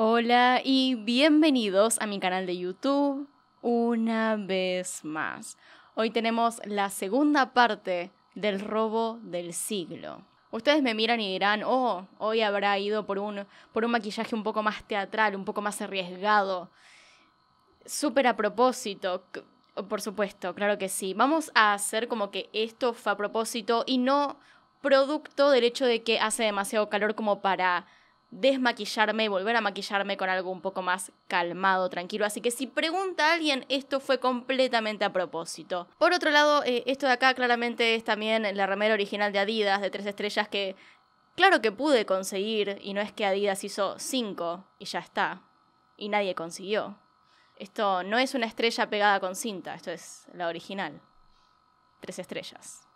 Hola y bienvenidos a mi canal de YouTube una vez más. Hoy tenemos la segunda parte del robo del siglo. Ustedes me miran y dirán, oh, hoy habrá ido por un, por un maquillaje un poco más teatral, un poco más arriesgado. Súper a propósito, por supuesto, claro que sí. Vamos a hacer como que esto fue a propósito y no producto del hecho de que hace demasiado calor como para desmaquillarme, y volver a maquillarme con algo un poco más calmado, tranquilo. Así que si pregunta alguien, esto fue completamente a propósito. Por otro lado, eh, esto de acá claramente es también la remera original de Adidas, de tres estrellas, que claro que pude conseguir, y no es que Adidas hizo cinco y ya está, y nadie consiguió. Esto no es una estrella pegada con cinta, esto es la original. Tres estrellas.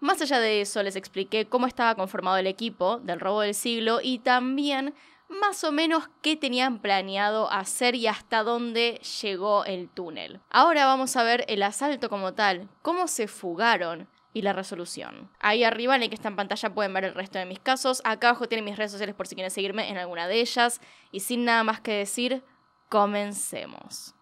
Más allá de eso, les expliqué cómo estaba conformado el equipo del robo del siglo y también más o menos qué tenían planeado hacer y hasta dónde llegó el túnel. Ahora vamos a ver el asalto como tal, cómo se fugaron y la resolución. Ahí arriba en el que está en pantalla pueden ver el resto de mis casos, acá abajo tienen mis redes sociales por si quieren seguirme en alguna de ellas y sin nada más que decir, comencemos.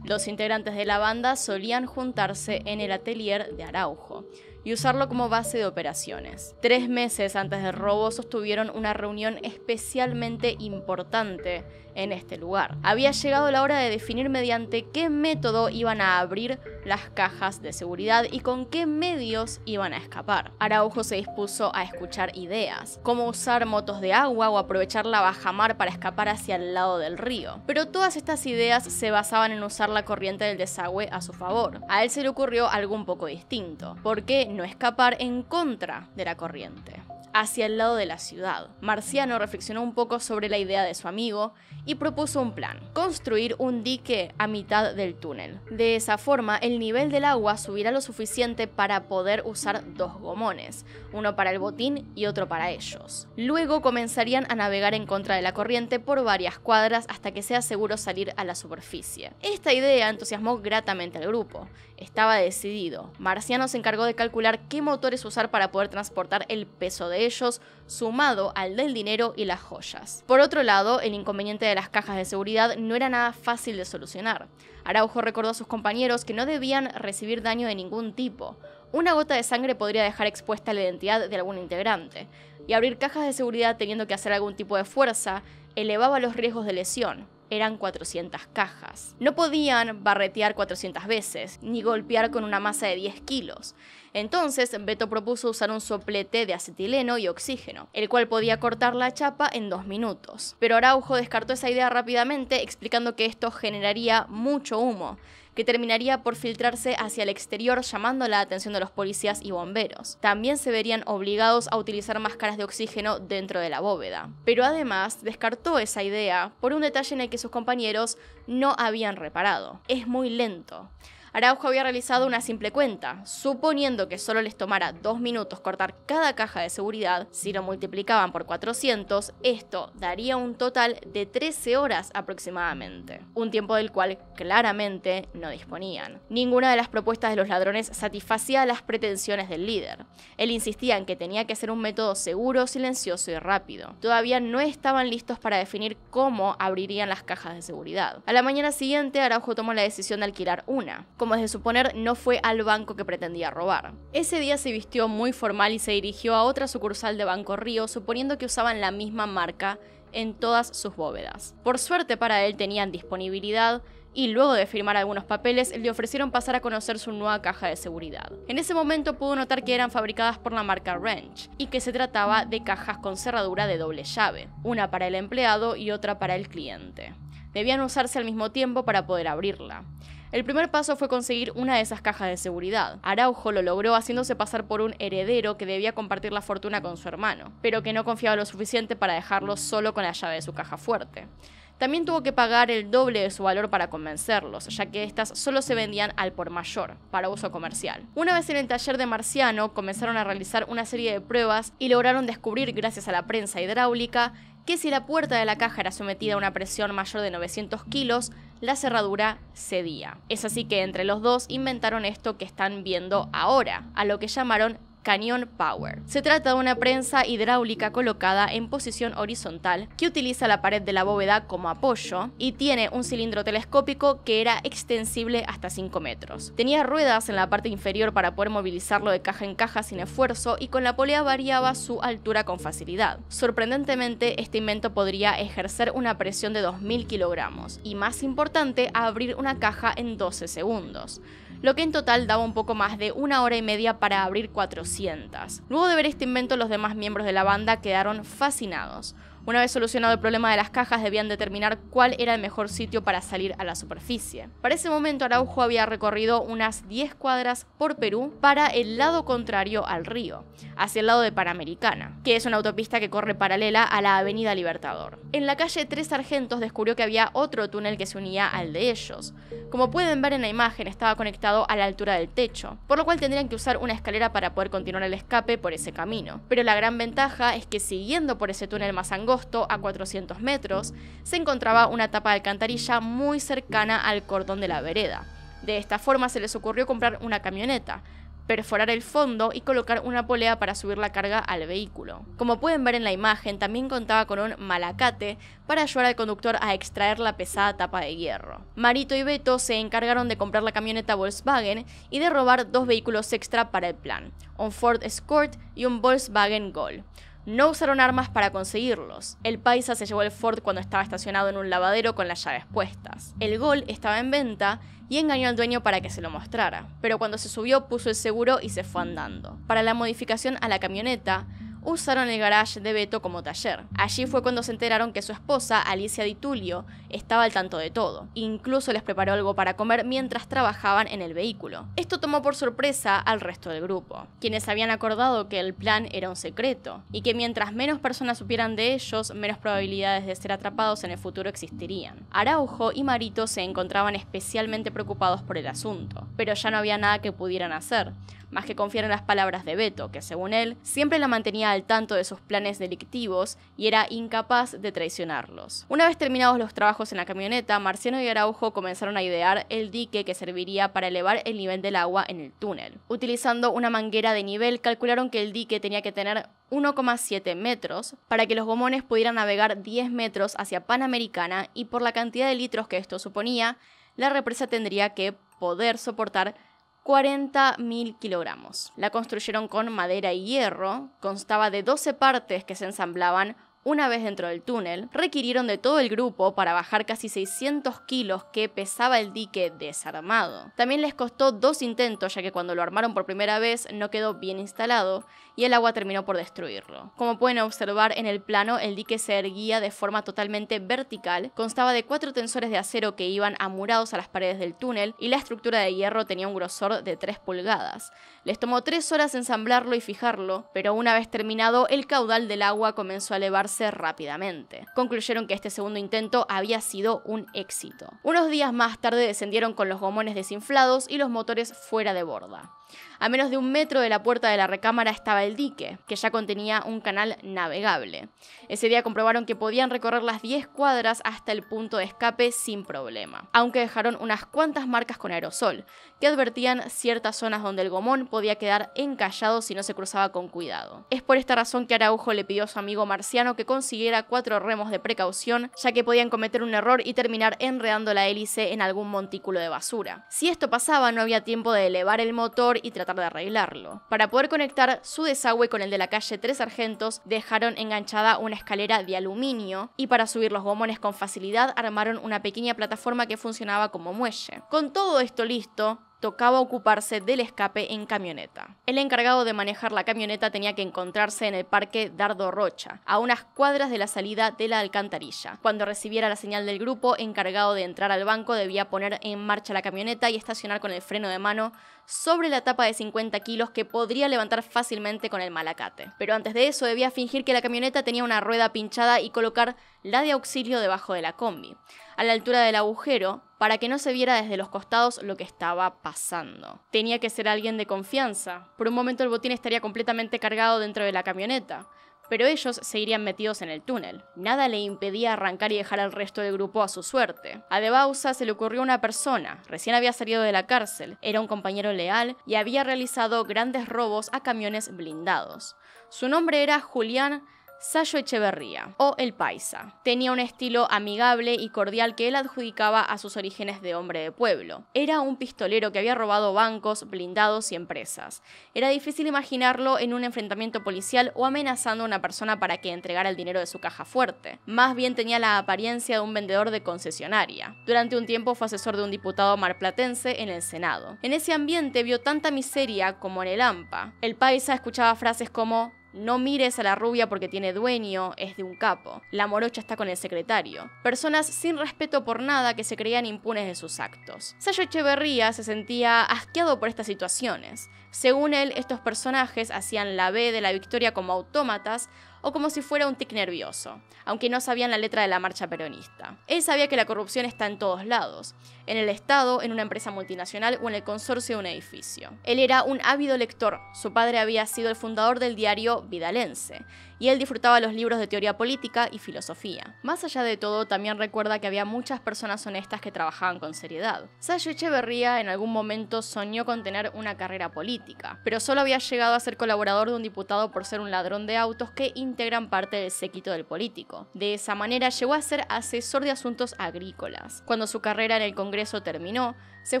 Los integrantes de la banda solían juntarse en el atelier de Araujo y usarlo como base de operaciones. Tres meses antes del robo sostuvieron una reunión especialmente importante en este lugar. Había llegado la hora de definir mediante qué método iban a abrir las cajas de seguridad y con qué medios iban a escapar. Araujo se dispuso a escuchar ideas, cómo usar motos de agua o aprovechar la bajamar para escapar hacia el lado del río. Pero todas estas ideas se basaban en usar la corriente del desagüe a su favor. A él se le ocurrió algo un poco distinto. ¿Por qué no escapar en contra de la corriente? hacia el lado de la ciudad. Marciano reflexionó un poco sobre la idea de su amigo y propuso un plan, construir un dique a mitad del túnel. De esa forma, el el nivel del agua subirá lo suficiente para poder usar dos gomones, uno para el botín y otro para ellos. Luego comenzarían a navegar en contra de la corriente por varias cuadras hasta que sea seguro salir a la superficie. Esta idea entusiasmó gratamente al grupo, estaba decidido. Marciano se encargó de calcular qué motores usar para poder transportar el peso de ellos, sumado al del dinero y las joyas. Por otro lado, el inconveniente de las cajas de seguridad no era nada fácil de solucionar. Araujo recordó a sus compañeros que no debían recibir daño de ningún tipo. Una gota de sangre podría dejar expuesta la identidad de algún integrante, y abrir cajas de seguridad teniendo que hacer algún tipo de fuerza elevaba los riesgos de lesión, eran 400 cajas. No podían barretear 400 veces, ni golpear con una masa de 10 kilos. Entonces, Beto propuso usar un soplete de acetileno y oxígeno, el cual podía cortar la chapa en dos minutos. Pero Araujo descartó esa idea rápidamente, explicando que esto generaría mucho humo, que terminaría por filtrarse hacia el exterior llamando la atención de los policías y bomberos. También se verían obligados a utilizar máscaras de oxígeno dentro de la bóveda. Pero además descartó esa idea por un detalle en el que sus compañeros no habían reparado. Es muy lento. Araujo había realizado una simple cuenta. Suponiendo que solo les tomara dos minutos cortar cada caja de seguridad, si lo multiplicaban por 400, esto daría un total de 13 horas aproximadamente, un tiempo del cual claramente no disponían. Ninguna de las propuestas de los ladrones satisfacía las pretensiones del líder. Él insistía en que tenía que ser un método seguro, silencioso y rápido. Todavía no estaban listos para definir cómo abrirían las cajas de seguridad. A la mañana siguiente, Araujo tomó la decisión de alquilar una como es de suponer, no fue al banco que pretendía robar. Ese día se vistió muy formal y se dirigió a otra sucursal de Banco Río, suponiendo que usaban la misma marca en todas sus bóvedas. Por suerte para él tenían disponibilidad, y luego de firmar algunos papeles le ofrecieron pasar a conocer su nueva caja de seguridad. En ese momento pudo notar que eran fabricadas por la marca Wrench y que se trataba de cajas con cerradura de doble llave, una para el empleado y otra para el cliente. Debían usarse al mismo tiempo para poder abrirla. El primer paso fue conseguir una de esas cajas de seguridad. Araujo lo logró haciéndose pasar por un heredero que debía compartir la fortuna con su hermano, pero que no confiaba lo suficiente para dejarlo solo con la llave de su caja fuerte. También tuvo que pagar el doble de su valor para convencerlos, ya que estas solo se vendían al por mayor, para uso comercial. Una vez en el taller de Marciano, comenzaron a realizar una serie de pruebas y lograron descubrir, gracias a la prensa hidráulica, que si la puerta de la caja era sometida a una presión mayor de 900 kilos, la cerradura cedía. Es así que entre los dos inventaron esto que están viendo ahora, a lo que llamaron Canyon Power. Se trata de una prensa hidráulica colocada en posición horizontal que utiliza la pared de la bóveda como apoyo y tiene un cilindro telescópico que era extensible hasta 5 metros. Tenía ruedas en la parte inferior para poder movilizarlo de caja en caja sin esfuerzo y con la polea variaba su altura con facilidad. Sorprendentemente, este invento podría ejercer una presión de 2.000 kilogramos y, más importante, abrir una caja en 12 segundos lo que en total daba un poco más de una hora y media para abrir 400. Luego de ver este invento, los demás miembros de la banda quedaron fascinados. Una vez solucionado el problema de las cajas, debían determinar cuál era el mejor sitio para salir a la superficie. Para ese momento, Araujo había recorrido unas 10 cuadras por Perú para el lado contrario al río, hacia el lado de Panamericana, que es una autopista que corre paralela a la Avenida Libertador. En la calle Tres Sargentos descubrió que había otro túnel que se unía al de ellos. Como pueden ver en la imagen, estaba conectado a la altura del techo, por lo cual tendrían que usar una escalera para poder continuar el escape por ese camino. Pero la gran ventaja es que siguiendo por ese túnel más angosto, a 400 metros, se encontraba una tapa de alcantarilla muy cercana al cordón de la vereda. De esta forma se les ocurrió comprar una camioneta, perforar el fondo y colocar una polea para subir la carga al vehículo. Como pueden ver en la imagen, también contaba con un malacate para ayudar al conductor a extraer la pesada tapa de hierro. Marito y Beto se encargaron de comprar la camioneta Volkswagen y de robar dos vehículos extra para el plan, un Ford Escort y un Volkswagen Gol. No usaron armas para conseguirlos. El paisa se llevó el Ford cuando estaba estacionado en un lavadero con las llaves puestas. El Gol estaba en venta y engañó al dueño para que se lo mostrara, pero cuando se subió puso el seguro y se fue andando. Para la modificación a la camioneta, usaron el garage de Beto como taller. Allí fue cuando se enteraron que su esposa, Alicia Di tulio estaba al tanto de todo. Incluso les preparó algo para comer mientras trabajaban en el vehículo. Esto tomó por sorpresa al resto del grupo, quienes habían acordado que el plan era un secreto y que mientras menos personas supieran de ellos, menos probabilidades de ser atrapados en el futuro existirían. Araujo y Marito se encontraban especialmente preocupados por el asunto, pero ya no había nada que pudieran hacer, más que confiar en las palabras de Beto, que según él siempre la mantenía al tanto de sus planes delictivos y era incapaz de traicionarlos. Una vez terminados los trabajos en la camioneta, Marciano y Araujo comenzaron a idear el dique que serviría para elevar el nivel del agua en el túnel. Utilizando una manguera de nivel, calcularon que el dique tenía que tener 1,7 metros para que los gomones pudieran navegar 10 metros hacia Panamericana y por la cantidad de litros que esto suponía, la represa tendría que poder soportar 40.000 kilogramos. La construyeron con madera y hierro, constaba de 12 partes que se ensamblaban una vez dentro del túnel, requirieron de todo el grupo para bajar casi 600 kilos que pesaba el dique desarmado. También les costó dos intentos ya que cuando lo armaron por primera vez no quedó bien instalado y el agua terminó por destruirlo. Como pueden observar en el plano, el dique se erguía de forma totalmente vertical, constaba de cuatro tensores de acero que iban amurados a las paredes del túnel y la estructura de hierro tenía un grosor de 3 pulgadas. Les tomó tres horas ensamblarlo y fijarlo, pero una vez terminado, el caudal del agua comenzó a elevarse rápidamente. Concluyeron que este segundo intento había sido un éxito. Unos días más tarde descendieron con los gomones desinflados y los motores fuera de borda. A menos de un metro de la puerta de la recámara estaba el dique, que ya contenía un canal navegable. Ese día comprobaron que podían recorrer las 10 cuadras hasta el punto de escape sin problema, aunque dejaron unas cuantas marcas con aerosol, que advertían ciertas zonas donde el gomón podía quedar encallado si no se cruzaba con cuidado. Es por esta razón que Araujo le pidió a su amigo Marciano que consiguiera cuatro remos de precaución, ya que podían cometer un error y terminar enredando la hélice en algún montículo de basura. Si esto pasaba, no había tiempo de elevar el motor y tratar de arreglarlo. Para poder conectar su desagüe con el de la calle Tres Argentos, dejaron enganchada una escalera de aluminio y para subir los gomones con facilidad armaron una pequeña plataforma que funcionaba como muelle. Con todo esto listo, tocaba ocuparse del escape en camioneta. El encargado de manejar la camioneta tenía que encontrarse en el parque Dardo Rocha, a unas cuadras de la salida de la alcantarilla. Cuando recibiera la señal del grupo encargado de entrar al banco, debía poner en marcha la camioneta y estacionar con el freno de mano sobre la tapa de 50 kilos que podría levantar fácilmente con el malacate. Pero antes de eso debía fingir que la camioneta tenía una rueda pinchada y colocar la de auxilio debajo de la combi. A la altura del agujero, para que no se viera desde los costados lo que estaba pasando. Tenía que ser alguien de confianza. Por un momento el botín estaría completamente cargado dentro de la camioneta, pero ellos se irían metidos en el túnel. Nada le impedía arrancar y dejar al resto del grupo a su suerte. A De Bausa se le ocurrió una persona, recién había salido de la cárcel, era un compañero leal y había realizado grandes robos a camiones blindados. Su nombre era Julián Sayo Echeverría o El Paisa. Tenía un estilo amigable y cordial que él adjudicaba a sus orígenes de hombre de pueblo. Era un pistolero que había robado bancos, blindados y empresas. Era difícil imaginarlo en un enfrentamiento policial o amenazando a una persona para que entregara el dinero de su caja fuerte. Más bien tenía la apariencia de un vendedor de concesionaria. Durante un tiempo fue asesor de un diputado marplatense en el Senado. En ese ambiente vio tanta miseria como en el AMPA. El Paisa escuchaba frases como no mires a la rubia porque tiene dueño, es de un capo. La morocha está con el secretario. Personas sin respeto por nada que se creían impunes de sus actos. Sayo Echeverría se sentía asqueado por estas situaciones. Según él, estos personajes hacían la B de la victoria como autómatas o como si fuera un tic nervioso, aunque no sabían la letra de la marcha peronista. Él sabía que la corrupción está en todos lados, en el Estado, en una empresa multinacional o en el consorcio de un edificio. Él era un ávido lector, su padre había sido el fundador del diario Vidalense, y él disfrutaba los libros de teoría política y filosofía. Más allá de todo, también recuerda que había muchas personas honestas que trabajaban con seriedad. Sayo Echeverría en algún momento soñó con tener una carrera política, pero solo había llegado a ser colaborador de un diputado por ser un ladrón de autos que integran parte del séquito del político. De esa manera llegó a ser asesor de asuntos agrícolas. Cuando su carrera en el Congreso terminó, se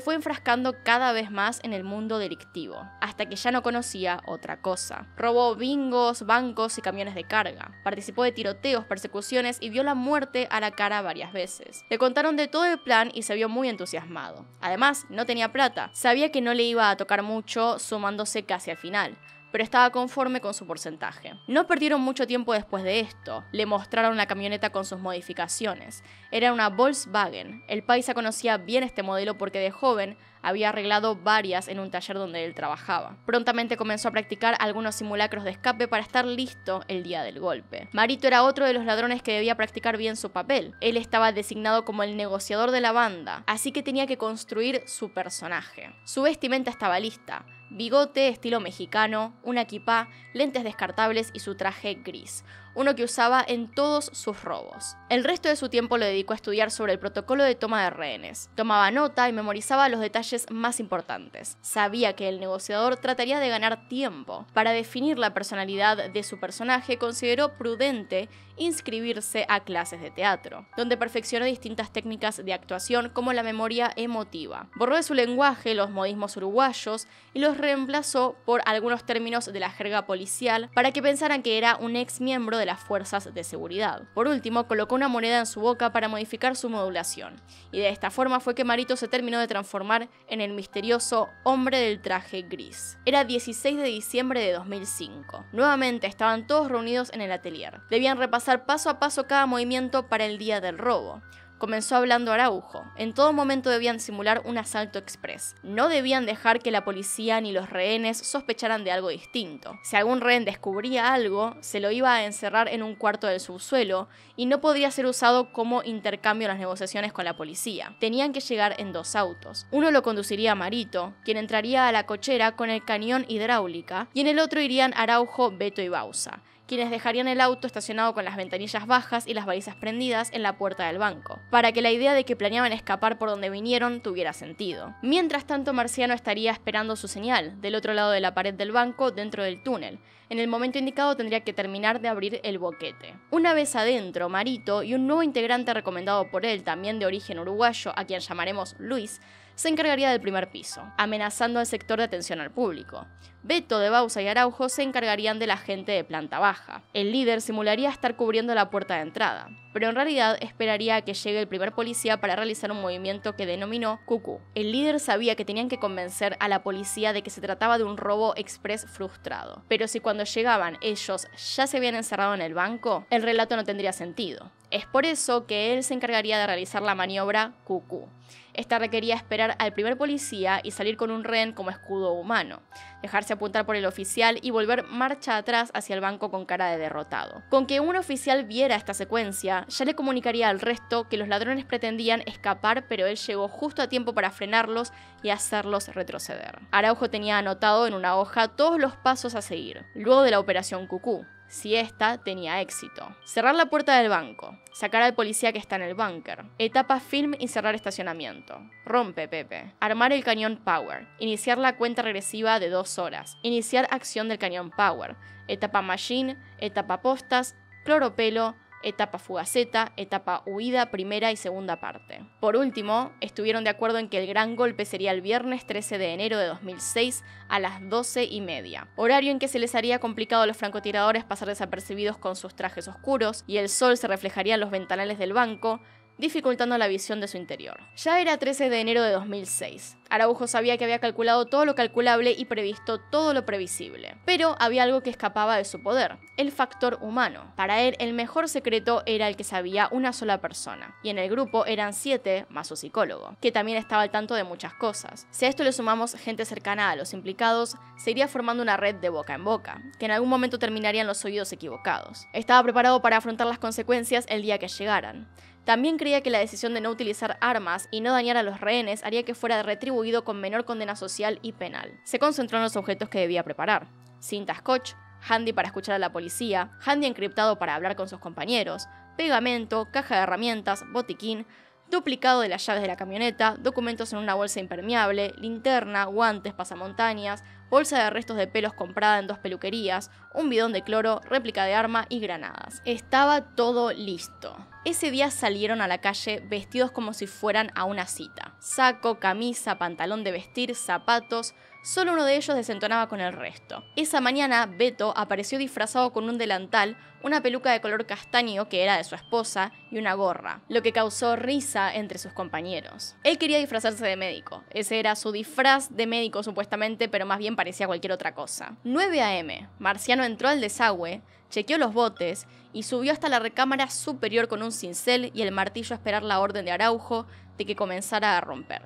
fue enfrascando cada vez más en el mundo delictivo, hasta que ya no conocía otra cosa. Robó bingos, bancos y camiones de carga, participó de tiroteos, persecuciones y vio la muerte a la cara varias veces. Le contaron de todo el plan y se vio muy entusiasmado. Además, no tenía plata, sabía que no le iba a tocar mucho sumándose casi al final, pero estaba conforme con su porcentaje. No perdieron mucho tiempo después de esto, le mostraron la camioneta con sus modificaciones. Era una Volkswagen, el paisa conocía bien este modelo porque de joven había arreglado varias en un taller donde él trabajaba. Prontamente comenzó a practicar algunos simulacros de escape para estar listo el día del golpe. Marito era otro de los ladrones que debía practicar bien su papel. Él estaba designado como el negociador de la banda, así que tenía que construir su personaje. Su vestimenta estaba lista, bigote estilo mexicano, una equipa, lentes descartables y su traje gris uno que usaba en todos sus robos. El resto de su tiempo lo dedicó a estudiar sobre el protocolo de toma de rehenes. Tomaba nota y memorizaba los detalles más importantes. Sabía que el negociador trataría de ganar tiempo. Para definir la personalidad de su personaje, consideró prudente inscribirse a clases de teatro, donde perfeccionó distintas técnicas de actuación como la memoria emotiva. Borró de su lenguaje los modismos uruguayos y los reemplazó por algunos términos de la jerga policial para que pensaran que era un ex miembro de las fuerzas de seguridad. Por último, colocó una moneda en su boca para modificar su modulación, y de esta forma fue que Marito se terminó de transformar en el misterioso hombre del traje gris. Era 16 de diciembre de 2005. Nuevamente estaban todos reunidos en el atelier. Debían repasar paso a paso cada movimiento para el día del robo comenzó hablando Araujo. En todo momento debían simular un asalto express. No debían dejar que la policía ni los rehenes sospecharan de algo distinto. Si algún rehén descubría algo, se lo iba a encerrar en un cuarto del subsuelo y no podía ser usado como intercambio en las negociaciones con la policía. Tenían que llegar en dos autos. Uno lo conduciría Marito, quien entraría a la cochera con el cañón hidráulica, y en el otro irían Araujo, Beto y Bausa quienes dejarían el auto estacionado con las ventanillas bajas y las balizas prendidas en la puerta del banco, para que la idea de que planeaban escapar por donde vinieron tuviera sentido. Mientras tanto, Marciano estaría esperando su señal, del otro lado de la pared del banco, dentro del túnel. En el momento indicado tendría que terminar de abrir el boquete. Una vez adentro, Marito y un nuevo integrante recomendado por él, también de origen uruguayo, a quien llamaremos Luis, se encargaría del primer piso, amenazando al sector de atención al público. Beto de Bausa y Araujo se encargarían de la gente de planta baja. El líder simularía estar cubriendo la puerta de entrada, pero en realidad esperaría a que llegue el primer policía para realizar un movimiento que denominó Cucú. El líder sabía que tenían que convencer a la policía de que se trataba de un robo express frustrado, pero si cuando llegaban ellos ya se habían encerrado en el banco, el relato no tendría sentido. Es por eso que él se encargaría de realizar la maniobra Cucú. Esta requería esperar al primer policía y salir con un ren como escudo humano, dejarse apuntar por el oficial y volver marcha atrás hacia el banco con cara de derrotado. Con que un oficial viera esta secuencia, ya le comunicaría al resto que los ladrones pretendían escapar, pero él llegó justo a tiempo para frenarlos y hacerlos retroceder. Araujo tenía anotado en una hoja todos los pasos a seguir, luego de la operación Cucú si esta tenía éxito. Cerrar la puerta del banco, sacar al policía que está en el búnker, etapa film y cerrar estacionamiento, rompe Pepe, armar el cañón Power, iniciar la cuenta regresiva de dos horas, iniciar acción del cañón Power, etapa Machine, etapa Postas, cloropelo, etapa fugaceta, etapa huida, primera y segunda parte. Por último, estuvieron de acuerdo en que el gran golpe sería el viernes 13 de enero de 2006 a las 12 y media, horario en que se les haría complicado a los francotiradores pasar desapercibidos con sus trajes oscuros y el sol se reflejaría en los ventanales del banco, dificultando la visión de su interior. Ya era 13 de enero de 2006. Araujo sabía que había calculado todo lo calculable y previsto todo lo previsible. Pero había algo que escapaba de su poder, el factor humano. Para él, el mejor secreto era el que sabía una sola persona. Y en el grupo eran siete, más su psicólogo, que también estaba al tanto de muchas cosas. Si a esto le sumamos gente cercana a los implicados, se iría formando una red de boca en boca, que en algún momento terminarían los oídos equivocados. Estaba preparado para afrontar las consecuencias el día que llegaran. También creía que la decisión de no utilizar armas y no dañar a los rehenes haría que fuera retribuido con menor condena social y penal. Se concentró en los objetos que debía preparar. Cinta scotch, handy para escuchar a la policía, handy encriptado para hablar con sus compañeros, pegamento, caja de herramientas, botiquín, duplicado de las llaves de la camioneta, documentos en una bolsa impermeable, linterna, guantes, pasamontañas, bolsa de restos de pelos comprada en dos peluquerías, un bidón de cloro, réplica de arma y granadas. Estaba todo listo. Ese día salieron a la calle vestidos como si fueran a una cita. Saco, camisa, pantalón de vestir, zapatos, Solo uno de ellos desentonaba con el resto. Esa mañana, Beto apareció disfrazado con un delantal, una peluca de color castaño que era de su esposa y una gorra, lo que causó risa entre sus compañeros. Él quería disfrazarse de médico. Ese era su disfraz de médico supuestamente, pero más bien parecía cualquier otra cosa. 9 a.m. Marciano entró al desagüe, chequeó los botes y subió hasta la recámara superior con un cincel y el martillo a esperar la orden de Araujo de que comenzara a romper.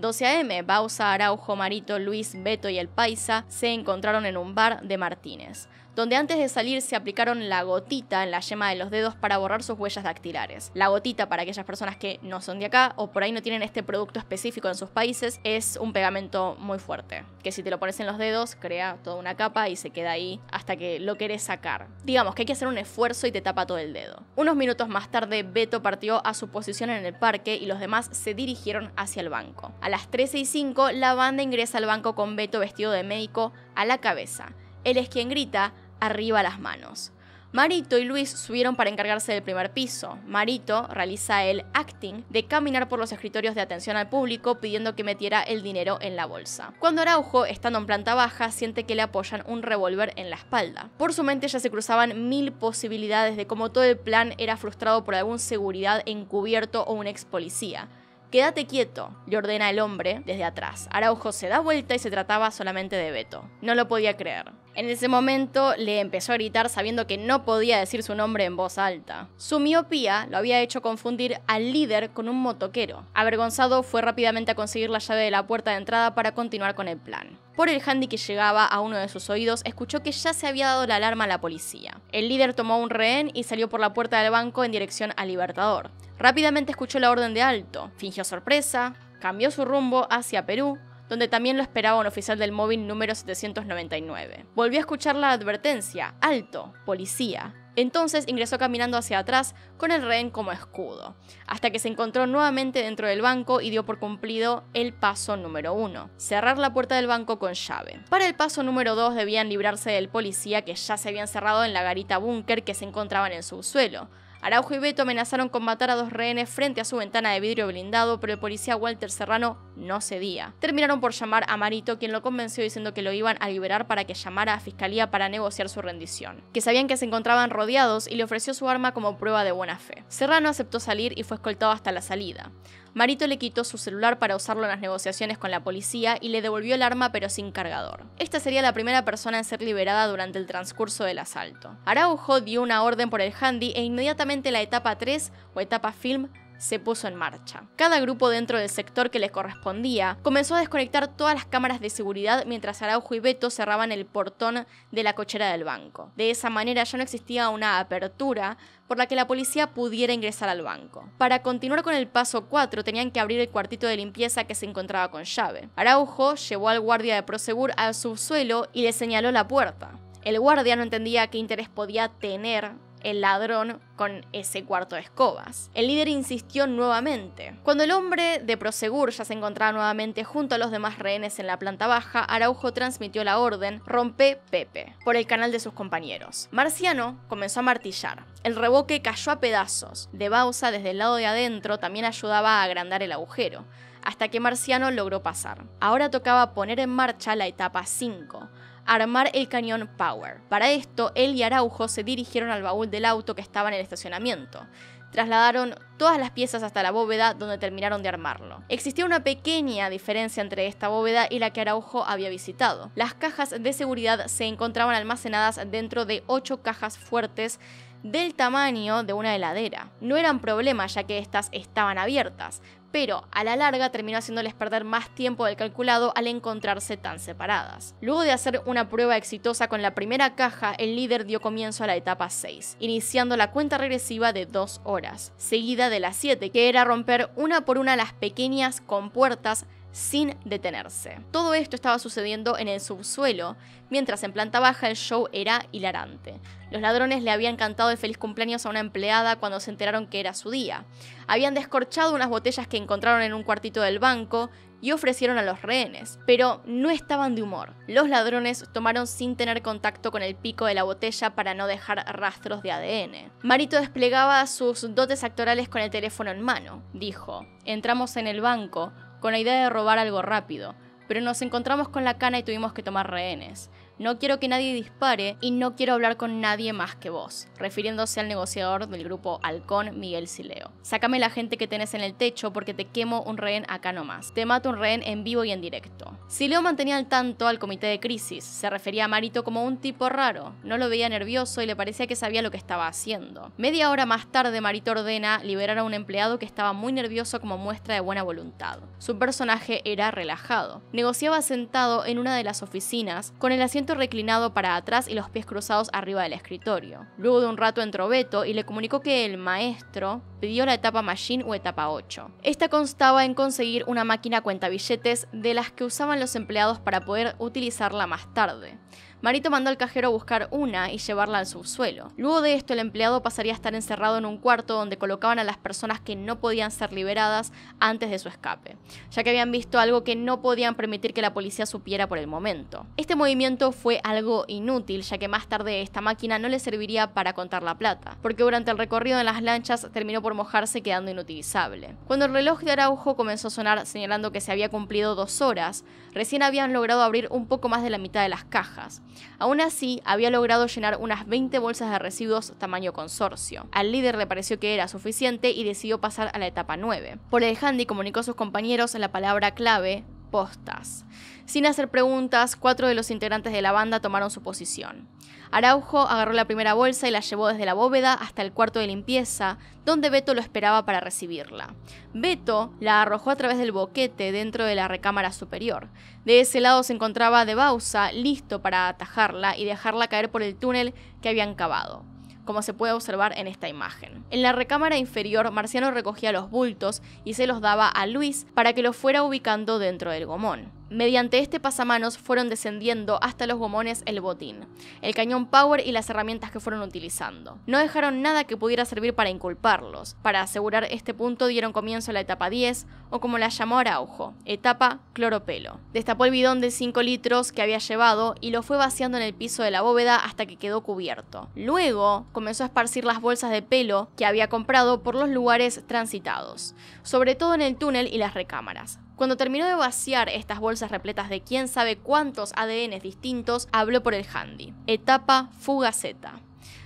12 a.m., Bausa, Araujo, Marito, Luis, Beto y el Paisa se encontraron en un bar de Martínez donde antes de salir se aplicaron la gotita en la yema de los dedos para borrar sus huellas dactilares. La gotita, para aquellas personas que no son de acá o por ahí no tienen este producto específico en sus países, es un pegamento muy fuerte, que si te lo pones en los dedos crea toda una capa y se queda ahí hasta que lo querés sacar. Digamos que hay que hacer un esfuerzo y te tapa todo el dedo. Unos minutos más tarde, Beto partió a su posición en el parque y los demás se dirigieron hacia el banco. A las 13 y 5, la banda ingresa al banco con Beto vestido de médico a la cabeza. Él es quien grita, arriba las manos. Marito y Luis subieron para encargarse del primer piso. Marito realiza el acting de caminar por los escritorios de atención al público pidiendo que metiera el dinero en la bolsa. Cuando Araujo, estando en planta baja, siente que le apoyan un revólver en la espalda. Por su mente ya se cruzaban mil posibilidades de cómo todo el plan era frustrado por algún seguridad encubierto o un ex policía. Quédate quieto, le ordena el hombre desde atrás. Araujo se da vuelta y se trataba solamente de Beto. No lo podía creer. En ese momento le empezó a gritar sabiendo que no podía decir su nombre en voz alta. Su miopía lo había hecho confundir al líder con un motoquero. Avergonzado fue rápidamente a conseguir la llave de la puerta de entrada para continuar con el plan. Por el handy que llegaba a uno de sus oídos, escuchó que ya se había dado la alarma a la policía. El líder tomó un rehén y salió por la puerta del banco en dirección al Libertador. Rápidamente escuchó la orden de alto, fingió sorpresa, cambió su rumbo hacia Perú donde también lo esperaba un oficial del móvil número 799. Volvió a escuchar la advertencia, alto, policía. Entonces ingresó caminando hacia atrás con el rehén como escudo, hasta que se encontró nuevamente dentro del banco y dio por cumplido el paso número uno, cerrar la puerta del banco con llave. Para el paso número 2 debían librarse del policía que ya se habían cerrado en la garita búnker que se encontraban en su subsuelo, Araujo y Beto amenazaron con matar a dos rehenes frente a su ventana de vidrio blindado, pero el policía Walter Serrano no cedía. Terminaron por llamar a Marito, quien lo convenció diciendo que lo iban a liberar para que llamara a Fiscalía para negociar su rendición, que sabían que se encontraban rodeados y le ofreció su arma como prueba de buena fe. Serrano aceptó salir y fue escoltado hasta la salida. Marito le quitó su celular para usarlo en las negociaciones con la policía y le devolvió el arma pero sin cargador. Esta sería la primera persona en ser liberada durante el transcurso del asalto. Araujo dio una orden por el handy e inmediatamente la etapa 3 o etapa film se puso en marcha. Cada grupo dentro del sector que les correspondía comenzó a desconectar todas las cámaras de seguridad mientras Araujo y Beto cerraban el portón de la cochera del banco. De esa manera ya no existía una apertura por la que la policía pudiera ingresar al banco. Para continuar con el paso 4 tenían que abrir el cuartito de limpieza que se encontraba con llave. Araujo llevó al guardia de Prosegur al subsuelo y le señaló la puerta. El guardia no entendía qué interés podía tener el ladrón con ese cuarto de escobas. El líder insistió nuevamente. Cuando el hombre de Prosegur ya se encontraba nuevamente junto a los demás rehenes en la planta baja, Araujo transmitió la orden rompe Pepe por el canal de sus compañeros. Marciano comenzó a martillar. El reboque cayó a pedazos. De Bausa desde el lado de adentro también ayudaba a agrandar el agujero, hasta que Marciano logró pasar. Ahora tocaba poner en marcha la etapa 5 armar el cañón Power. Para esto, él y Araujo se dirigieron al baúl del auto que estaba en el estacionamiento. Trasladaron todas las piezas hasta la bóveda donde terminaron de armarlo. Existía una pequeña diferencia entre esta bóveda y la que Araujo había visitado. Las cajas de seguridad se encontraban almacenadas dentro de ocho cajas fuertes del tamaño de una heladera. No eran problema ya que estas estaban abiertas, pero a la larga terminó haciéndoles perder más tiempo del calculado al encontrarse tan separadas. Luego de hacer una prueba exitosa con la primera caja, el líder dio comienzo a la etapa 6, iniciando la cuenta regresiva de 2 horas, seguida de la 7, que era romper una por una las pequeñas compuertas sin detenerse. Todo esto estaba sucediendo en el subsuelo, mientras en planta baja el show era hilarante. Los ladrones le habían cantado de feliz cumpleaños a una empleada cuando se enteraron que era su día. Habían descorchado unas botellas que encontraron en un cuartito del banco y ofrecieron a los rehenes, pero no estaban de humor. Los ladrones tomaron sin tener contacto con el pico de la botella para no dejar rastros de ADN. Marito desplegaba sus dotes actorales con el teléfono en mano. Dijo, entramos en el banco, con la idea de robar algo rápido, pero nos encontramos con la cana y tuvimos que tomar rehenes no quiero que nadie dispare y no quiero hablar con nadie más que vos, refiriéndose al negociador del grupo Halcón, Miguel Sileo. Sácame la gente que tenés en el techo porque te quemo un rehén acá nomás. Te mato un rehén en vivo y en directo. Sileo mantenía al tanto al comité de crisis, se refería a Marito como un tipo raro, no lo veía nervioso y le parecía que sabía lo que estaba haciendo. Media hora más tarde Marito ordena liberar a un empleado que estaba muy nervioso como muestra de buena voluntad. Su personaje era relajado. Negociaba sentado en una de las oficinas con el asiento reclinado para atrás y los pies cruzados arriba del escritorio. Luego de un rato entró Beto y le comunicó que el maestro pidió la etapa Machine o etapa 8. Esta constaba en conseguir una máquina cuenta billetes de las que usaban los empleados para poder utilizarla más tarde. Marito mandó al cajero a buscar una y llevarla al subsuelo. Luego de esto, el empleado pasaría a estar encerrado en un cuarto donde colocaban a las personas que no podían ser liberadas antes de su escape, ya que habían visto algo que no podían permitir que la policía supiera por el momento. Este movimiento fue algo inútil, ya que más tarde esta máquina no le serviría para contar la plata, porque durante el recorrido en las lanchas terminó por mojarse quedando inutilizable. Cuando el reloj de Araujo comenzó a sonar señalando que se había cumplido dos horas, recién habían logrado abrir un poco más de la mitad de las cajas, Aún así, había logrado llenar unas 20 bolsas de residuos tamaño consorcio. Al líder le pareció que era suficiente y decidió pasar a la etapa 9. Por el handy comunicó a sus compañeros la palabra clave, postas. Sin hacer preguntas, cuatro de los integrantes de la banda tomaron su posición. Araujo agarró la primera bolsa y la llevó desde la bóveda hasta el cuarto de limpieza, donde Beto lo esperaba para recibirla. Beto la arrojó a través del boquete dentro de la recámara superior. De ese lado se encontraba de Bausa, listo para atajarla y dejarla caer por el túnel que habían cavado como se puede observar en esta imagen. En la recámara inferior, Marciano recogía los bultos y se los daba a Luis para que los fuera ubicando dentro del gomón. Mediante este pasamanos fueron descendiendo hasta los gomones el botín, el cañón Power y las herramientas que fueron utilizando. No dejaron nada que pudiera servir para inculparlos. Para asegurar este punto dieron comienzo a la etapa 10, o como la llamó Araujo, etapa cloropelo. Destapó el bidón de 5 litros que había llevado y lo fue vaciando en el piso de la bóveda hasta que quedó cubierto. Luego comenzó a esparcir las bolsas de pelo que había comprado por los lugares transitados, sobre todo en el túnel y las recámaras. Cuando terminó de vaciar estas bolsas repletas de quién sabe cuántos ADNs distintos, habló por el handy. Etapa Fugaceta.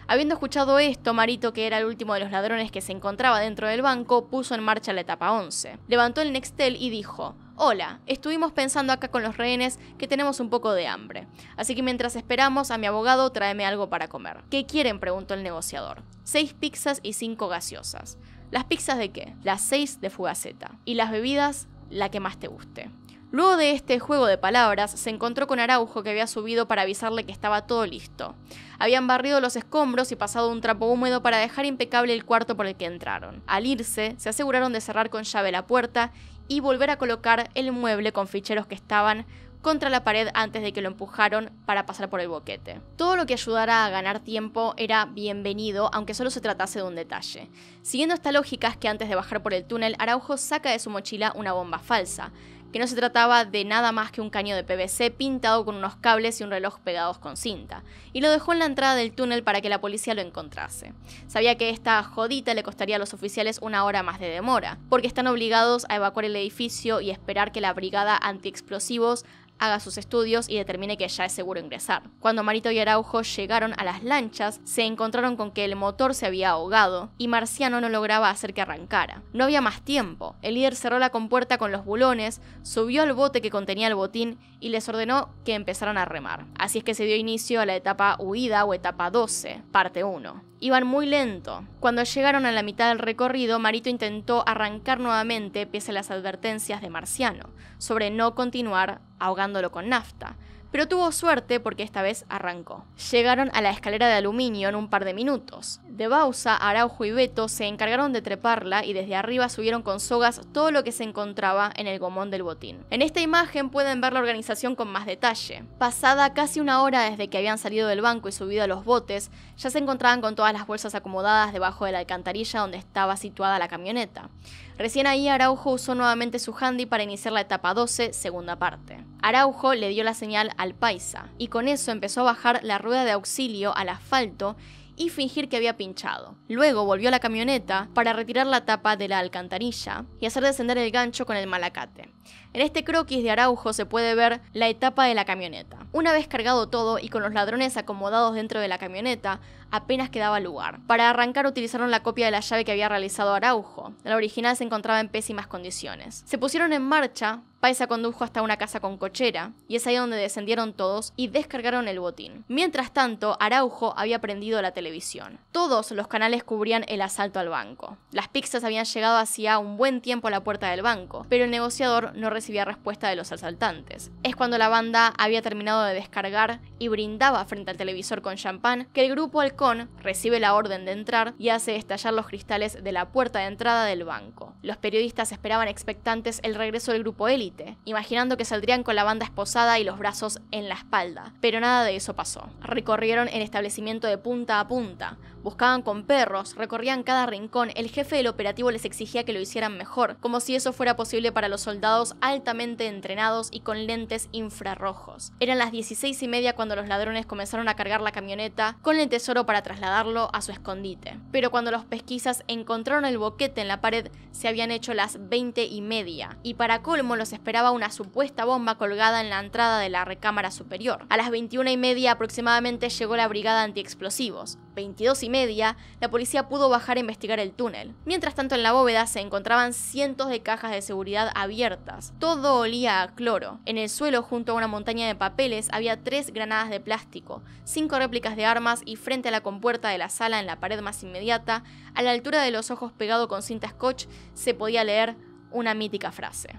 Habiendo escuchado esto, Marito, que era el último de los ladrones que se encontraba dentro del banco, puso en marcha la etapa 11. Levantó el Nextel y dijo, Hola, estuvimos pensando acá con los rehenes que tenemos un poco de hambre, así que mientras esperamos a mi abogado tráeme algo para comer. ¿Qué quieren? preguntó el negociador. Seis pizzas y cinco gaseosas. ¿Las pizzas de qué? Las seis de fugaceta. ¿Y las bebidas? la que más te guste. Luego de este juego de palabras, se encontró con Araujo que había subido para avisarle que estaba todo listo. Habían barrido los escombros y pasado un trapo húmedo para dejar impecable el cuarto por el que entraron. Al irse, se aseguraron de cerrar con llave la puerta y volver a colocar el mueble con ficheros que estaban contra la pared antes de que lo empujaron para pasar por el boquete. Todo lo que ayudara a ganar tiempo era bienvenido, aunque solo se tratase de un detalle. Siguiendo esta lógica es que antes de bajar por el túnel, Araujo saca de su mochila una bomba falsa, que no se trataba de nada más que un caño de PVC pintado con unos cables y un reloj pegados con cinta, y lo dejó en la entrada del túnel para que la policía lo encontrase. Sabía que esta jodita le costaría a los oficiales una hora más de demora, porque están obligados a evacuar el edificio y esperar que la brigada antiexplosivos haga sus estudios y determine que ya es seguro ingresar. Cuando Marito y Araujo llegaron a las lanchas, se encontraron con que el motor se había ahogado y Marciano no lograba hacer que arrancara. No había más tiempo. El líder cerró la compuerta con los bulones, subió al bote que contenía el botín y les ordenó que empezaran a remar. Así es que se dio inicio a la etapa huida o etapa 12, parte 1. Iban muy lento. Cuando llegaron a la mitad del recorrido, Marito intentó arrancar nuevamente pese a las advertencias de Marciano sobre no continuar ahogándolo con nafta, pero tuvo suerte porque esta vez arrancó. Llegaron a la escalera de aluminio en un par de minutos. De Bausa, Araujo y Beto se encargaron de treparla y desde arriba subieron con sogas todo lo que se encontraba en el gomón del botín. En esta imagen pueden ver la organización con más detalle. Pasada casi una hora desde que habían salido del banco y subido a los botes, ya se encontraban con todas las bolsas acomodadas debajo de la alcantarilla donde estaba situada la camioneta. Recién ahí Araujo usó nuevamente su handy para iniciar la etapa 12, segunda parte. Araujo le dio la señal al Paisa y con eso empezó a bajar la rueda de auxilio al asfalto y fingir que había pinchado. Luego volvió a la camioneta para retirar la tapa de la alcantarilla y hacer descender el gancho con el malacate. En este croquis de Araujo se puede ver la etapa de la camioneta. Una vez cargado todo y con los ladrones acomodados dentro de la camioneta, apenas quedaba lugar. Para arrancar utilizaron la copia de la llave que había realizado Araujo. La original se encontraba en pésimas condiciones. Se pusieron en marcha Paisa condujo hasta una casa con cochera, y es ahí donde descendieron todos y descargaron el botín. Mientras tanto, Araujo había prendido la televisión. Todos los canales cubrían el asalto al banco. Las pizzas habían llegado hacía un buen tiempo a la puerta del banco, pero el negociador no recibía respuesta de los asaltantes. Es cuando la banda había terminado de descargar y brindaba frente al televisor con champán que el grupo Halcón recibe la orden de entrar y hace estallar los cristales de la puerta de entrada del banco. Los periodistas esperaban expectantes el regreso del grupo élite imaginando que saldrían con la banda esposada y los brazos en la espalda, pero nada de eso pasó. Recorrieron el establecimiento de punta a punta, Buscaban con perros, recorrían cada rincón, el jefe del operativo les exigía que lo hicieran mejor, como si eso fuera posible para los soldados altamente entrenados y con lentes infrarrojos. Eran las 16 y media cuando los ladrones comenzaron a cargar la camioneta con el tesoro para trasladarlo a su escondite. Pero cuando los pesquisas encontraron el boquete en la pared, se habían hecho las 20 y media, y para colmo los esperaba una supuesta bomba colgada en la entrada de la recámara superior. A las 21 y media aproximadamente llegó la brigada antiexplosivos. 22 y media, la policía pudo bajar a investigar el túnel. Mientras tanto, en la bóveda se encontraban cientos de cajas de seguridad abiertas. Todo olía a cloro. En el suelo, junto a una montaña de papeles, había tres granadas de plástico, cinco réplicas de armas y frente a la compuerta de la sala, en la pared más inmediata, a la altura de los ojos pegado con cinta scotch, se podía leer una mítica frase.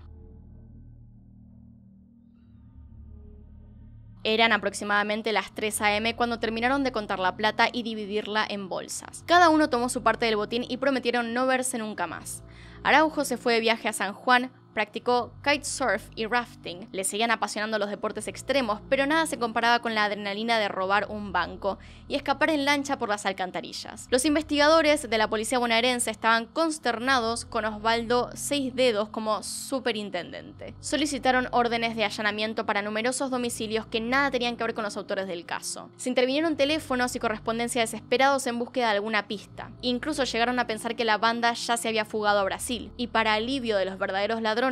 Eran aproximadamente las 3 a.m. cuando terminaron de contar la plata y dividirla en bolsas. Cada uno tomó su parte del botín y prometieron no verse nunca más. Araujo se fue de viaje a San Juan, Practicó kitesurf y rafting. Le seguían apasionando los deportes extremos, pero nada se comparaba con la adrenalina de robar un banco y escapar en lancha por las alcantarillas. Los investigadores de la policía bonaerense estaban consternados con Osvaldo Seis Dedos como superintendente. Solicitaron órdenes de allanamiento para numerosos domicilios que nada tenían que ver con los autores del caso. Se intervinieron teléfonos y correspondencia desesperados en búsqueda de alguna pista. Incluso llegaron a pensar que la banda ya se había fugado a Brasil, y para alivio de los verdaderos ladrones,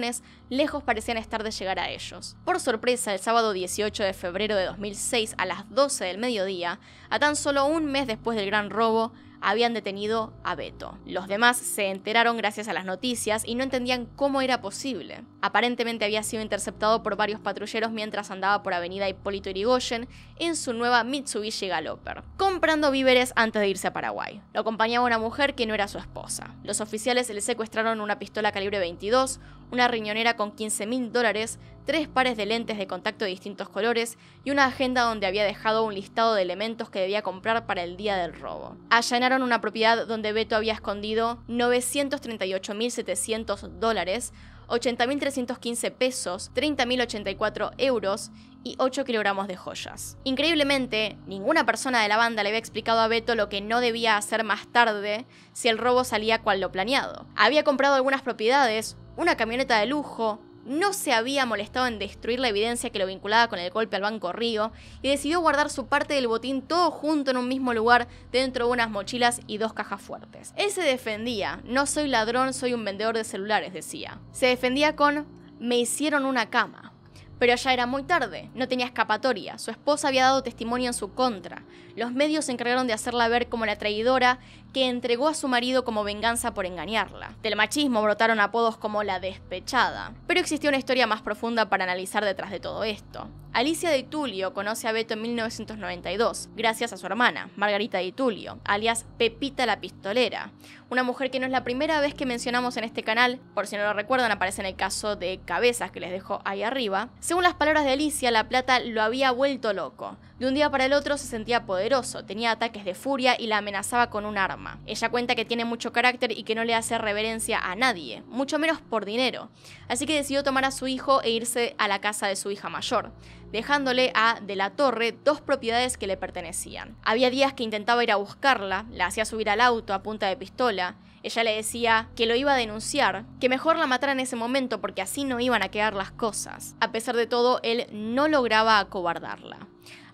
lejos parecían estar de llegar a ellos. Por sorpresa, el sábado 18 de febrero de 2006 a las 12 del mediodía, a tan solo un mes después del gran robo, habían detenido a Beto. Los demás se enteraron gracias a las noticias y no entendían cómo era posible. Aparentemente había sido interceptado por varios patrulleros mientras andaba por Avenida Hipólito Irigoyen en su nueva Mitsubishi Galloper, comprando víveres antes de irse a Paraguay. Lo acompañaba una mujer que no era su esposa. Los oficiales le secuestraron una pistola calibre 22, una riñonera con 15 mil dólares, tres pares de lentes de contacto de distintos colores y una agenda donde había dejado un listado de elementos que debía comprar para el día del robo. Allanaron una propiedad donde Beto había escondido 938.700 dólares, 80.315 pesos, 30.084 euros y 8 kilogramos de joyas. Increíblemente, ninguna persona de la banda le había explicado a Beto lo que no debía hacer más tarde si el robo salía cual lo planeado. Había comprado algunas propiedades, una camioneta de lujo, no se había molestado en destruir la evidencia que lo vinculaba con el golpe al Banco Río y decidió guardar su parte del botín todo junto en un mismo lugar dentro de unas mochilas y dos cajas fuertes. Él se defendía, no soy ladrón, soy un vendedor de celulares, decía. Se defendía con, me hicieron una cama. Pero ya era muy tarde, no tenía escapatoria, su esposa había dado testimonio en su contra. Los medios se encargaron de hacerla ver como la traidora que entregó a su marido como venganza por engañarla. Del machismo brotaron apodos como la despechada. Pero existía una historia más profunda para analizar detrás de todo esto. Alicia de Tulio conoce a Beto en 1992, gracias a su hermana, Margarita de Tulio, alias Pepita la Pistolera, una mujer que no es la primera vez que mencionamos en este canal, por si no lo recuerdan aparece en el caso de Cabezas que les dejo ahí arriba. Según las palabras de Alicia, La Plata lo había vuelto loco. De un día para el otro se sentía poderoso, tenía ataques de furia y la amenazaba con un arma. Ella cuenta que tiene mucho carácter y que no le hace reverencia a nadie, mucho menos por dinero. Así que decidió tomar a su hijo e irse a la casa de su hija mayor dejándole a De la Torre dos propiedades que le pertenecían. Había días que intentaba ir a buscarla, la hacía subir al auto a punta de pistola, ella le decía que lo iba a denunciar, que mejor la matara en ese momento porque así no iban a quedar las cosas. A pesar de todo, él no lograba acobardarla.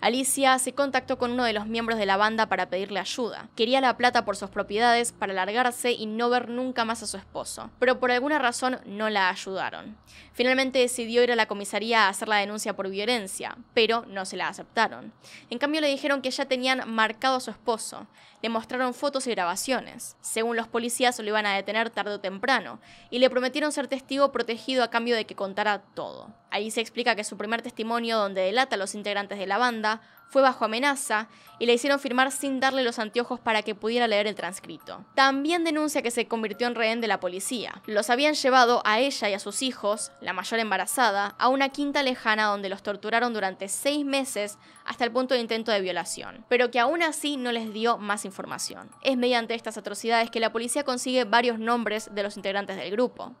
Alicia se contactó con uno de los miembros de la banda para pedirle ayuda. Quería la plata por sus propiedades para largarse y no ver nunca más a su esposo, pero por alguna razón no la ayudaron. Finalmente decidió ir a la comisaría a hacer la denuncia por violencia, pero no se la aceptaron. En cambio le dijeron que ya tenían marcado a su esposo le mostraron fotos y grabaciones. Según los policías, lo iban a detener tarde o temprano y le prometieron ser testigo protegido a cambio de que contara todo. Ahí se explica que su primer testimonio, donde delata a los integrantes de la banda, fue bajo amenaza y le hicieron firmar sin darle los anteojos para que pudiera leer el transcrito. También denuncia que se convirtió en rehén de la policía. Los habían llevado a ella y a sus hijos, la mayor embarazada, a una quinta lejana donde los torturaron durante seis meses hasta el punto de intento de violación, pero que aún así no les dio más información. Es mediante estas atrocidades que la policía consigue varios nombres de los integrantes del grupo.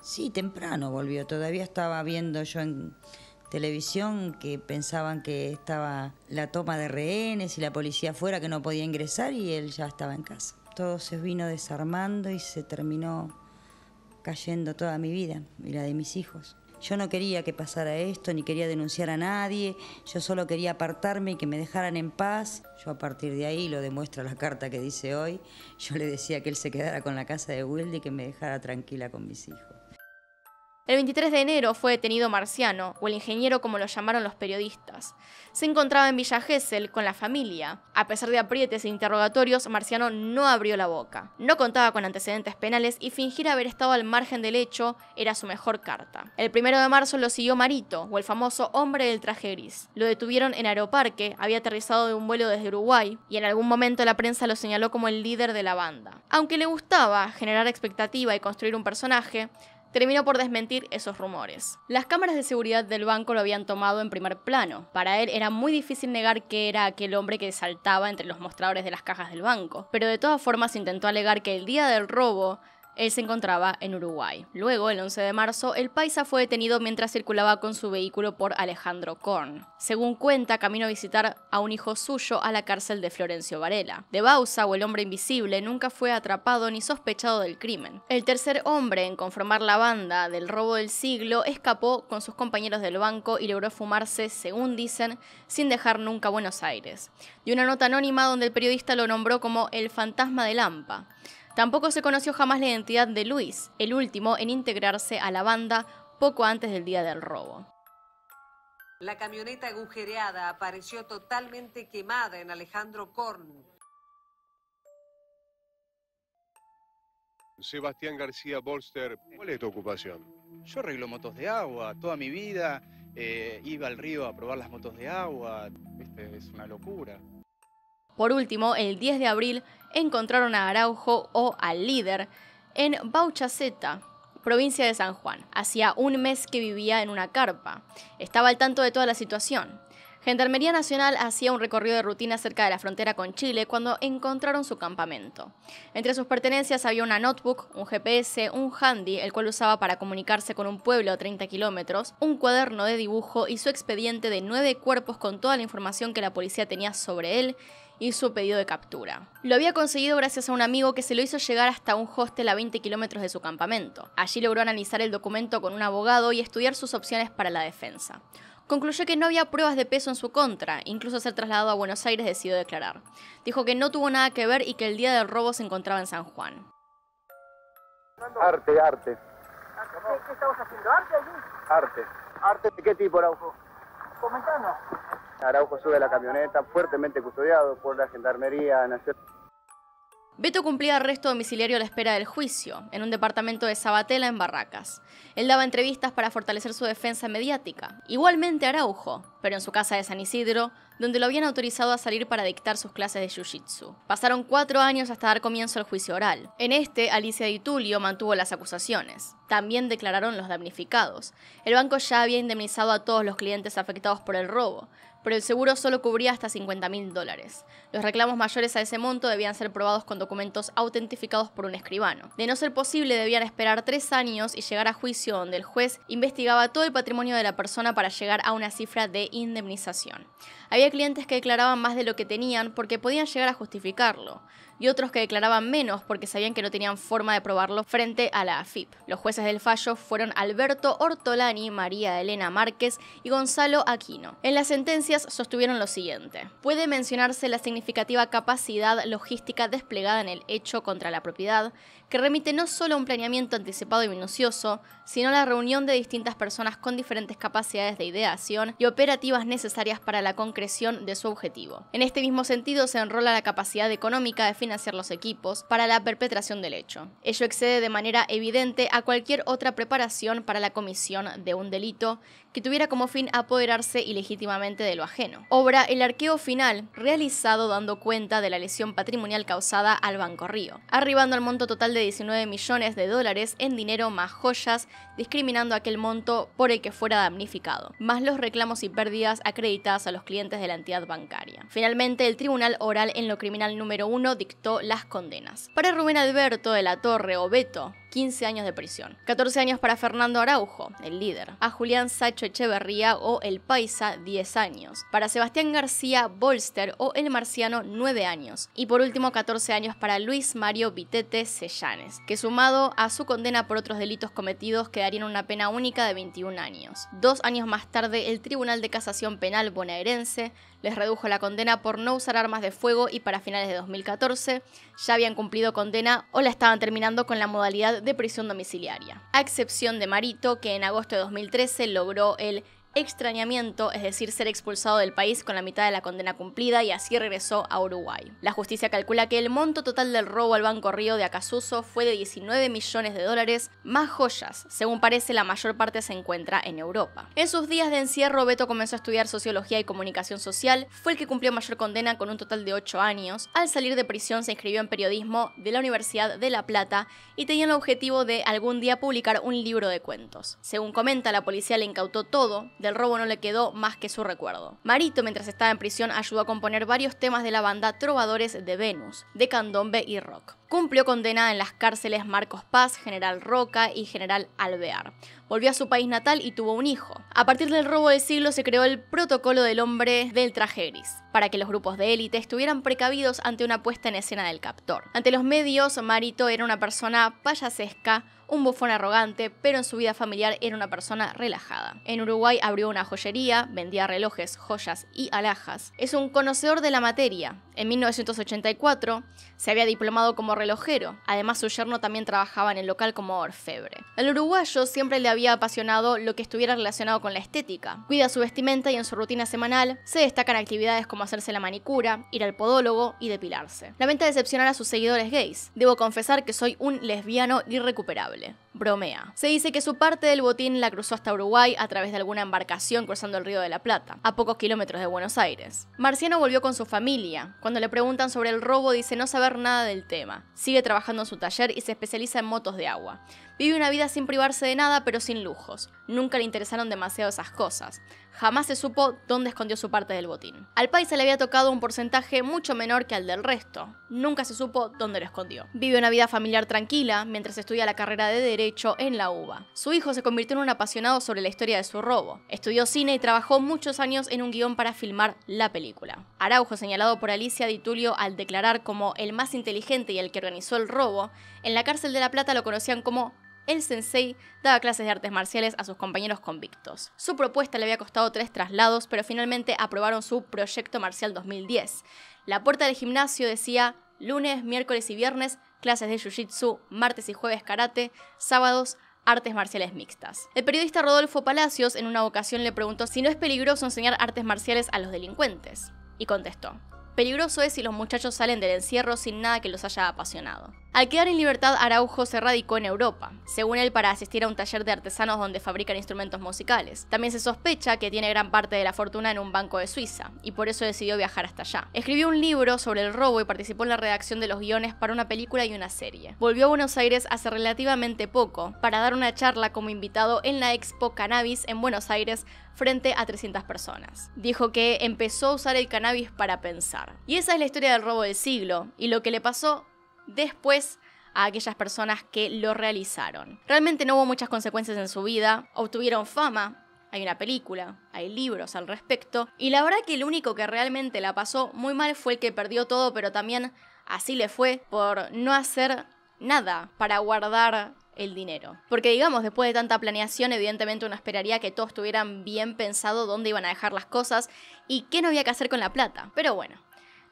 Sí, temprano volvió, todavía estaba viendo yo en televisión que pensaban que estaba la toma de rehenes y la policía fuera que no podía ingresar y él ya estaba en casa. Todo se vino desarmando y se terminó cayendo toda mi vida y la de mis hijos. Yo no quería que pasara esto, ni quería denunciar a nadie, yo solo quería apartarme y que me dejaran en paz. Yo a partir de ahí, lo demuestra la carta que dice hoy, yo le decía que él se quedara con la casa de Wilde y que me dejara tranquila con mis hijos. El 23 de enero fue detenido Marciano, o el ingeniero como lo llamaron los periodistas. Se encontraba en Villa Gesell con la familia. A pesar de aprietes e interrogatorios, Marciano no abrió la boca. No contaba con antecedentes penales y fingir haber estado al margen del hecho era su mejor carta. El 1 de marzo lo siguió Marito, o el famoso hombre del traje gris. Lo detuvieron en Aeroparque, había aterrizado de un vuelo desde Uruguay, y en algún momento la prensa lo señaló como el líder de la banda. Aunque le gustaba generar expectativa y construir un personaje, terminó por desmentir esos rumores. Las cámaras de seguridad del banco lo habían tomado en primer plano. Para él era muy difícil negar que era aquel hombre que saltaba entre los mostradores de las cajas del banco, pero de todas formas intentó alegar que el día del robo él se encontraba en Uruguay. Luego, el 11 de marzo, el paisa fue detenido mientras circulaba con su vehículo por Alejandro Korn. Según cuenta, camino a visitar a un hijo suyo a la cárcel de Florencio Varela. De Bausa, o el hombre invisible, nunca fue atrapado ni sospechado del crimen. El tercer hombre en conformar la banda del robo del siglo escapó con sus compañeros del banco y logró fumarse, según dicen, sin dejar nunca Buenos Aires. De una nota anónima donde el periodista lo nombró como el fantasma de Lampa. Tampoco se conoció jamás la identidad de Luis, el último en integrarse a la banda poco antes del día del robo. La camioneta agujereada apareció totalmente quemada en Alejandro Korn. Sebastián García Bolster, ¿cuál es tu ocupación? Yo arreglo motos de agua, toda mi vida eh, iba al río a probar las motos de agua, es una locura. Por último, el 10 de abril encontraron a Araujo o al líder en Bauchaceta, provincia de San Juan. Hacía un mes que vivía en una carpa. Estaba al tanto de toda la situación. Gendarmería Nacional hacía un recorrido de rutina cerca de la frontera con Chile cuando encontraron su campamento. Entre sus pertenencias había una notebook, un GPS, un handy, el cual usaba para comunicarse con un pueblo a 30 kilómetros, un cuaderno de dibujo y su expediente de nueve cuerpos con toda la información que la policía tenía sobre él y su pedido de captura. Lo había conseguido gracias a un amigo que se lo hizo llegar hasta un hostel a 20 kilómetros de su campamento. Allí logró analizar el documento con un abogado y estudiar sus opciones para la defensa. Concluyó que no había pruebas de peso en su contra, incluso ser trasladado a Buenos Aires decidió declarar. Dijo que no tuvo nada que ver y que el día del robo se encontraba en San Juan. Arte, arte. ¿Qué, estamos haciendo? ¿Arte allí? Arte. ¿Arte de qué tipo, Comentando. Araujo sube a la camioneta, fuertemente custodiado por la Gendarmería Nacional. Beto cumplía arresto domiciliario a la espera del juicio, en un departamento de Sabatella en Barracas. Él daba entrevistas para fortalecer su defensa mediática, igualmente Araujo, pero en su casa de San Isidro, donde lo habían autorizado a salir para dictar sus clases de Jiu-Jitsu. Pasaron cuatro años hasta dar comienzo al juicio oral. En este, Alicia Di Tulio mantuvo las acusaciones también declararon los damnificados. El banco ya había indemnizado a todos los clientes afectados por el robo, pero el seguro solo cubría hasta 50 mil dólares. Los reclamos mayores a ese monto debían ser probados con documentos autentificados por un escribano. De no ser posible, debían esperar tres años y llegar a juicio donde el juez investigaba todo el patrimonio de la persona para llegar a una cifra de indemnización. Había clientes que declaraban más de lo que tenían porque podían llegar a justificarlo y otros que declaraban menos porque sabían que no tenían forma de probarlo frente a la AFIP. Los jueces del fallo fueron Alberto Ortolani, María Elena Márquez y Gonzalo Aquino. En las sentencias sostuvieron lo siguiente. Puede mencionarse la significativa capacidad logística desplegada en el hecho contra la propiedad, que remite no solo a un planeamiento anticipado y minucioso, sino a la reunión de distintas personas con diferentes capacidades de ideación y operativas necesarias para la concreción de su objetivo. En este mismo sentido se enrola la capacidad económica de hacer los equipos para la perpetración del hecho. Ello excede de manera evidente a cualquier otra preparación para la comisión de un delito que tuviera como fin apoderarse ilegítimamente de lo ajeno. Obra el arqueo final, realizado dando cuenta de la lesión patrimonial causada al Banco Río, arribando al monto total de 19 millones de dólares en dinero más joyas, discriminando aquel monto por el que fuera damnificado, más los reclamos y pérdidas acreditadas a los clientes de la entidad bancaria. Finalmente, el Tribunal Oral en lo Criminal número 1 dictó las condenas. Para Rubén Alberto de la Torre o Beto, 15 años de prisión. 14 años para Fernando Araujo, el líder. A Julián Sacho Echeverría o El Paisa 10 años, para Sebastián García Bolster o El Marciano 9 años y por último 14 años para Luis Mario Vitete Sellanes, que sumado a su condena por otros delitos cometidos quedarían una pena única de 21 años. Dos años más tarde el Tribunal de Casación Penal bonaerense les redujo la condena por no usar armas de fuego y para finales de 2014 ya habían cumplido condena o la estaban terminando con la modalidad de prisión domiciliaria. A excepción de Marito, que en agosto de 2013 logró el extrañamiento, es decir, ser expulsado del país con la mitad de la condena cumplida y así regresó a Uruguay. La justicia calcula que el monto total del robo al Banco Río de Acasuso fue de 19 millones de dólares, más joyas. Según parece, la mayor parte se encuentra en Europa. En sus días de encierro, Beto comenzó a estudiar sociología y comunicación social, fue el que cumplió mayor condena con un total de 8 años. Al salir de prisión se inscribió en periodismo de la Universidad de La Plata y tenía el objetivo de algún día publicar un libro de cuentos. Según comenta, la policía le incautó todo, el robo no le quedó más que su recuerdo. Marito, mientras estaba en prisión, ayudó a componer varios temas de la banda Trovadores de Venus, de candombe y rock. Cumplió condena en las cárceles Marcos Paz, General Roca y General Alvear. Volvió a su país natal y tuvo un hijo. A partir del robo del siglo se creó el protocolo del hombre del traje gris, para que los grupos de élite estuvieran precavidos ante una puesta en escena del captor. Ante los medios, Marito era una persona payasesca, un bufón arrogante, pero en su vida familiar era una persona relajada. En Uruguay abrió una joyería, vendía relojes, joyas y alhajas. Es un conocedor de la materia. En 1984 se había diplomado como relojero. Además, su yerno también trabajaba en el local como orfebre. Al uruguayo siempre le había apasionado lo que estuviera relacionado con la estética. Cuida su vestimenta y en su rutina semanal se destacan actividades como hacerse la manicura, ir al podólogo y depilarse. Lamenta decepcionar a sus seguidores gays. Debo confesar que soy un lesbiano irrecuperable bromea. Se dice que su parte del botín la cruzó hasta Uruguay a través de alguna embarcación cruzando el río de la Plata, a pocos kilómetros de Buenos Aires. Marciano volvió con su familia. Cuando le preguntan sobre el robo dice no saber nada del tema. Sigue trabajando en su taller y se especializa en motos de agua. Vive una vida sin privarse de nada pero sin lujos. Nunca le interesaron demasiado esas cosas. Jamás se supo dónde escondió su parte del botín. Al país se le había tocado un porcentaje mucho menor que al del resto. Nunca se supo dónde lo escondió. Vive una vida familiar tranquila mientras estudia la carrera de Derecho en la UBA. Su hijo se convirtió en un apasionado sobre la historia de su robo. Estudió cine y trabajó muchos años en un guión para filmar la película. Araujo, señalado por Alicia Di Tulio al declarar como el más inteligente y el que organizó el robo, en la cárcel de La Plata lo conocían como el sensei daba clases de artes marciales a sus compañeros convictos. Su propuesta le había costado tres traslados, pero finalmente aprobaron su Proyecto Marcial 2010. La puerta del gimnasio decía lunes, miércoles y viernes, clases de Jiu-Jitsu, martes y jueves karate, sábados artes marciales mixtas. El periodista Rodolfo Palacios en una ocasión le preguntó si no es peligroso enseñar artes marciales a los delincuentes. Y contestó, peligroso es si los muchachos salen del encierro sin nada que los haya apasionado. Al quedar en libertad, Araujo se radicó en Europa, según él para asistir a un taller de artesanos donde fabrican instrumentos musicales. También se sospecha que tiene gran parte de la fortuna en un banco de Suiza, y por eso decidió viajar hasta allá. Escribió un libro sobre el robo y participó en la redacción de los guiones para una película y una serie. Volvió a Buenos Aires hace relativamente poco, para dar una charla como invitado en la Expo Cannabis en Buenos Aires frente a 300 personas. Dijo que empezó a usar el cannabis para pensar. Y esa es la historia del robo del siglo, y lo que le pasó después a aquellas personas que lo realizaron. Realmente no hubo muchas consecuencias en su vida, obtuvieron fama, hay una película, hay libros al respecto, y la verdad que el único que realmente la pasó muy mal fue el que perdió todo, pero también así le fue por no hacer nada para guardar el dinero. Porque digamos, después de tanta planeación, evidentemente uno esperaría que todos tuvieran bien pensado dónde iban a dejar las cosas y qué no había que hacer con la plata. Pero bueno,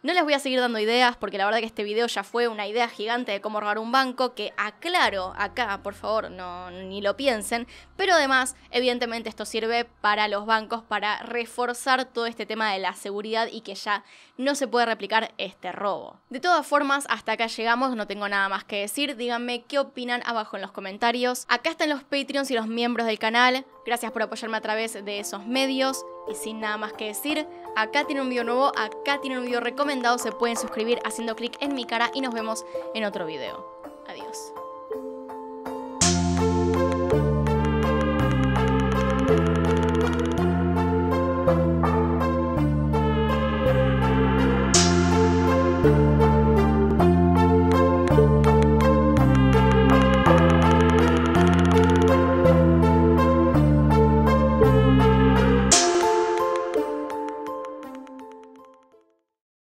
no les voy a seguir dando ideas porque la verdad que este video ya fue una idea gigante de cómo robar un banco que aclaro acá, por favor, no ni lo piensen, pero además, evidentemente esto sirve para los bancos para reforzar todo este tema de la seguridad y que ya no se puede replicar este robo. De todas formas, hasta acá llegamos, no tengo nada más que decir, díganme qué opinan abajo en los comentarios. Acá están los Patreons y los miembros del canal. Gracias por apoyarme a través de esos medios. Y sin nada más que decir, acá tiene un video nuevo, acá tiene un video recomendado, se pueden suscribir haciendo clic en mi cara y nos vemos en otro video. Adiós.